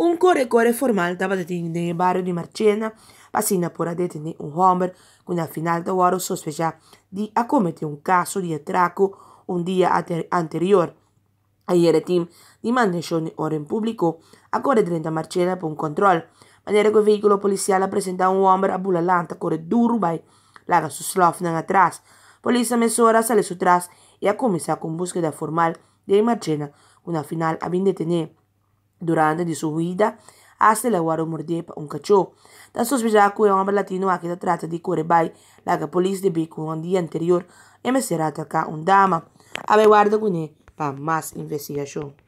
Un corre formal estaba detenido en el barrio de Marchena, pasando por a detener un hombre con al final de sospecha di de acometer un caso de atraco un día anterior. Ayer el team de manejo de en público acorde 30 Marchena por un control, manera que el vehículo policial presenta un hombre a corre duro by laga su slofnan atrás. Policía mesora sale su tras y e a comenzado con búsqueda formal de Marchena, una final a bien durante de sua vita hasta la guaro mordep um cachorro. Da sospesa que o um latino a que trata de corebai, la que polícia de bico um dia anterior e me será atacar um dama. com que para mais investigação.